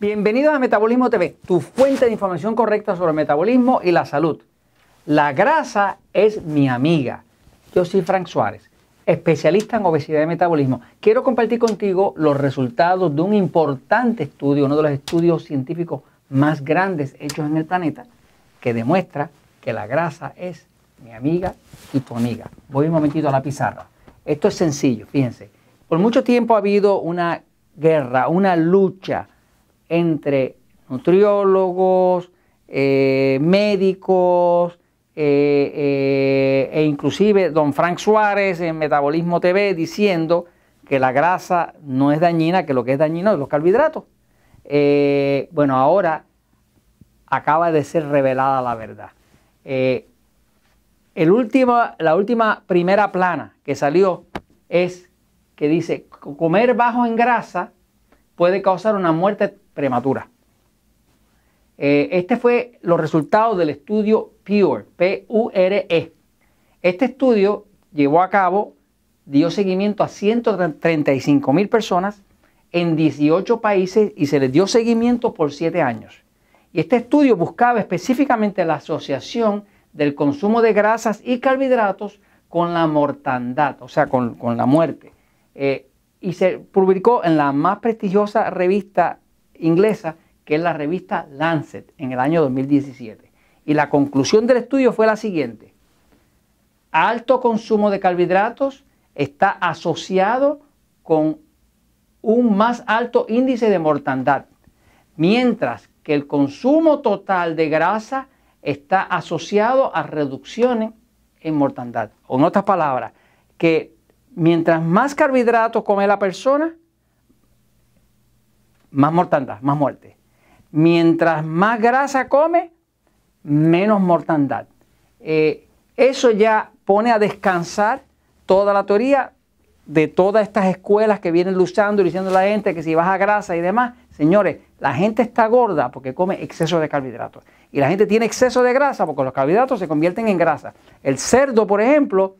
Bienvenidos a Metabolismo TV, tu fuente de información correcta sobre el metabolismo y la salud. La grasa es mi amiga. Yo soy Frank Suárez, especialista en obesidad y metabolismo. Quiero compartir contigo los resultados de un importante estudio, uno de los estudios científicos más grandes hechos en el planeta, que demuestra que la grasa es mi amiga y tu amiga. Voy un momentito a la pizarra. Esto es sencillo, fíjense. Por mucho tiempo ha habido una guerra, una lucha entre nutriólogos, eh, médicos eh, eh, e inclusive don Frank Suárez en Metabolismo TV diciendo que la grasa no es dañina, que lo que es dañino es los carbohidratos. bueno, ahora acaba de ser revelada la verdad. El la última primera plana que salió es que dice comer bajo en grasa puede causar una muerte prematura. Eh, este fue los resultados del estudio PURE, P-U-R-E. Este estudio llevó a cabo, dio seguimiento a 135 mil personas en 18 países y se les dio seguimiento por 7 años. Y este estudio buscaba específicamente la asociación del consumo de grasas y carbohidratos con la mortandad, o sea, con, la muerte. Eh, y se publicó en la más prestigiosa revista inglesa, que es la revista Lancet, en el año 2017. Y la conclusión del estudio fue la siguiente. Alto consumo de carbohidratos está asociado con un más alto índice de mortandad, mientras que el consumo total de grasa está asociado a reducciones en mortandad. en otras palabras, que mientras más carbohidratos come la persona, más mortandad, más muerte. Mientras más grasa come, menos mortandad. Eh, eso ya pone a descansar toda la teoría de todas estas escuelas que vienen luchando y diciendo a la gente que si baja grasa y demás, señores, la gente está gorda porque come exceso de carbohidratos. Y la gente tiene exceso de grasa porque los carbohidratos se convierten en grasa. El cerdo, por ejemplo,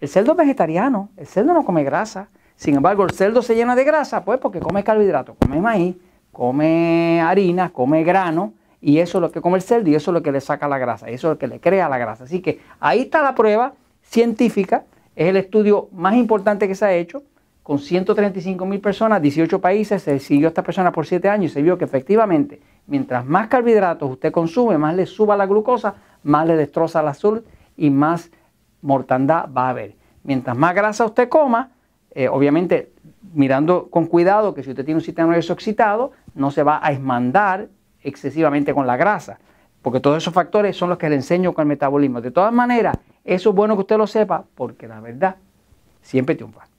el cerdo es vegetariano, el cerdo no come grasa. Sin embargo, el cerdo se llena de grasa, pues porque come carbohidratos, come maíz, come harina, come grano, y eso es lo que come el cerdo y eso es lo que le saca la grasa, eso es lo que le crea la grasa. Así que ahí está la prueba científica, es el estudio más importante que se ha hecho, con 135 mil personas, 18 países, se siguió a esta persona por 7 años y se vio que efectivamente, mientras más carbohidratos usted consume, más le suba la glucosa, más le destroza la azul y más mortandad va a haber. Mientras más grasa usted coma, eh, obviamente, mirando con cuidado que si usted tiene un sistema nervioso excitado, no se va a esmandar excesivamente con la grasa, porque todos esos factores son los que le enseño con el metabolismo. De todas maneras, eso es bueno que usted lo sepa, porque la verdad siempre triunfa.